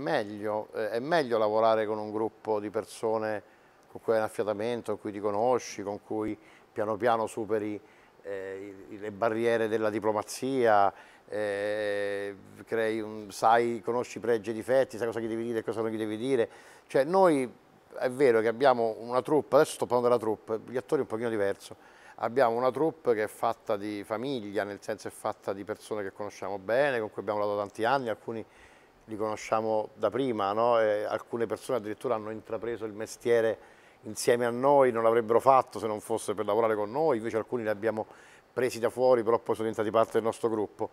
meglio, eh, è meglio lavorare con un gruppo di persone con cui hai un affiatamento, con cui ti conosci, con cui piano piano superi eh, le barriere della diplomazia, eh, un, sai, conosci pregi e i difetti, sai cosa gli devi dire e cosa non gli devi dire. Cioè noi è vero che abbiamo una troupe, adesso sto parlando della troupe, gli attori è un pochino diverso, abbiamo una troupe che è fatta di famiglia, nel senso è fatta di persone che conosciamo bene, con cui abbiamo lavorato tanti anni, alcuni li conosciamo da prima, no? alcune persone addirittura hanno intrapreso il mestiere insieme a noi, non l'avrebbero fatto se non fosse per lavorare con noi, invece alcuni li abbiamo presi da fuori, però poi sono diventati parte del nostro gruppo.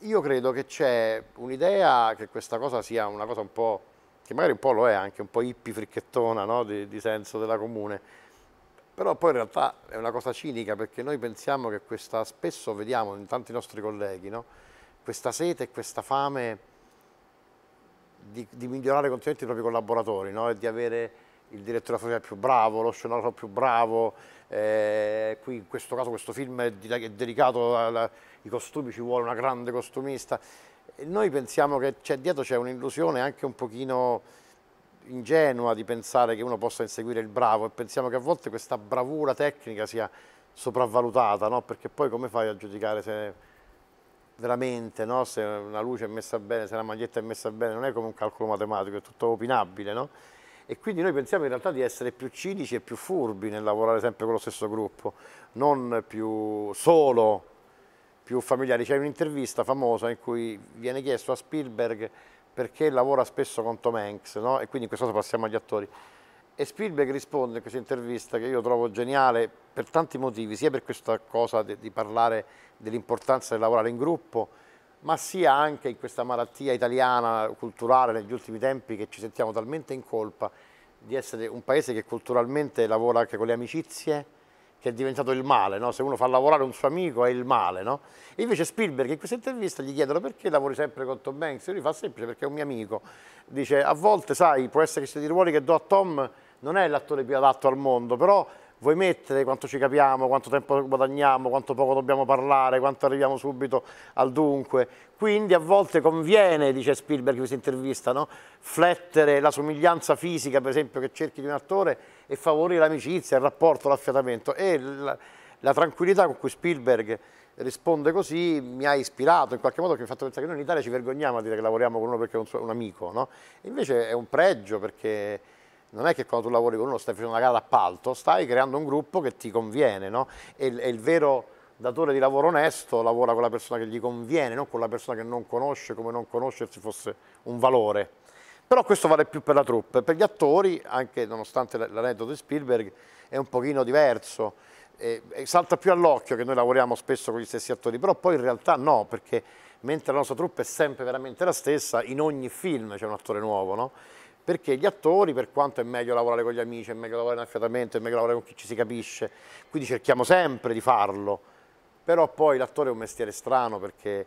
Io credo che c'è un'idea che questa cosa sia una cosa un po', che magari un po' lo è anche, un po' hippie fricchettona no? di, di senso della comune, però poi in realtà è una cosa cinica perché noi pensiamo che questa, spesso vediamo in tanti nostri colleghi, no? questa sete e questa fame di, di, migliorare continuamente i propri collaboratori, no? di avere il direttore della più bravo, lo scenario più bravo, eh, qui in questo caso questo film è, dedicato ai costumi, ci vuole una grande costumista. E noi pensiamo che dietro c'è un'illusione anche un pochino ingenua di pensare che uno possa inseguire il bravo e pensiamo che a volte questa bravura tecnica sia sopravvalutata, no? perché poi come fai a giudicare se veramente no? se una luce è messa bene, se una maglietta è messa bene, non è come un calcolo matematico, è tutto opinabile. No? E quindi noi pensiamo in realtà di essere più cinici e più furbi nel lavorare sempre con lo stesso gruppo, non più solo, più familiari. C'è un'intervista famosa in cui viene chiesto a Spielberg perché lavora spesso con Tom Hanks, no? e quindi in questo caso passiamo agli attori e Spielberg risponde in questa intervista che io trovo geniale per tanti motivi, sia per questa cosa di, di parlare dell'importanza di lavorare in gruppo, ma sia anche in questa malattia italiana, culturale, negli ultimi tempi che ci sentiamo talmente in colpa di essere un paese che culturalmente lavora anche con le amicizie, che è diventato il male, no? se uno fa lavorare un suo amico è il male. No? E invece Spielberg in questa intervista gli chiedono perché lavori sempre con Tom Banks, e lui fa semplice perché è un mio amico, dice a volte sai può essere che siano ti ruoli che do a Tom non è l'attore più adatto al mondo, però vuoi mettere quanto ci capiamo, quanto tempo guadagniamo, quanto poco dobbiamo parlare, quanto arriviamo subito al dunque. Quindi a volte conviene, dice Spielberg in questa intervista, no? flettere la somiglianza fisica, per esempio, che cerchi di un attore e favorire l'amicizia, il rapporto, l'affiatamento. E la, la, tranquillità con cui Spielberg risponde così mi ha ispirato in qualche modo che mi ha fatto pensare che noi in Italia ci vergogniamo a dire che lavoriamo con uno perché è un, suo, un amico, no? invece è un pregio perché non è che quando tu lavori con uno stai facendo una gara d'appalto, stai creando un gruppo che ti conviene, no? E, e il vero datore di lavoro onesto lavora con la persona che gli conviene, non con la persona che non conosce, come non conoscersi fosse un valore. Però questo vale più per la troupe, per gli attori, anche nonostante l'aneddoto di Spielberg, è un pochino diverso, eh, salta più all'occhio che noi lavoriamo spesso con gli stessi attori, però poi in realtà no, perché mentre la nostra troupe è sempre veramente la stessa, in ogni film c'è un attore nuovo, no? perché gli attori, per quanto è meglio lavorare con gli amici, è meglio lavorare in affiatamento, è meglio lavorare con chi ci si capisce, quindi cerchiamo sempre di farlo, però poi l'attore è un mestiere strano perché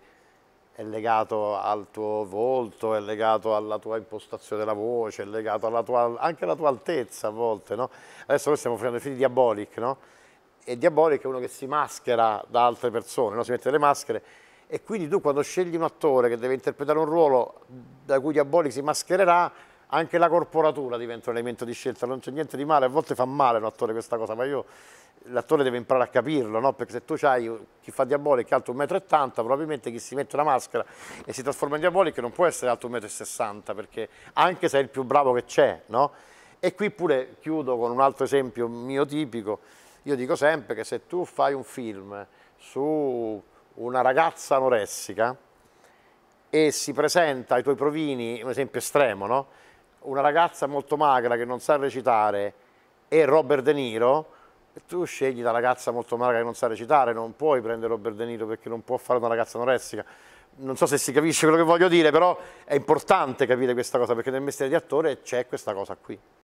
è legato al tuo volto, è legato alla tua impostazione della voce, è legato alla tua, anche alla tua altezza a volte, no? Adesso noi stiamo facendo i film di Diabolic, no? E Diabolic è uno che si maschera da altre persone, no? Si mette le maschere e quindi tu quando scegli un attore che deve interpretare un ruolo da cui Diabolic si maschererà, anche la corporatura diventa un elemento di scelta, non c'è niente di male, a volte fa male un attore questa cosa, ma io l'attore deve imparare a capirlo, no? perché se tu hai chi fa diabolico è alto 1,80 m, probabilmente chi si mette una maschera e si trasforma in diabolico non può essere alto 1,60 m, perché anche se è il più bravo che c'è, no? E qui pure chiudo con un altro esempio mio tipico, io dico sempre che se tu fai un film su una ragazza anoressica e si presenta ai tuoi provini, un esempio estremo, no? una ragazza molto magra che non sa recitare e Robert De Niro, tu scegli la ragazza molto magra che non sa recitare, non puoi prendere Robert De Niro perché non può fare una ragazza anoressica. Non so se si capisce quello che voglio dire, però è importante capire questa cosa perché nel mestiere di attore c'è questa cosa qui.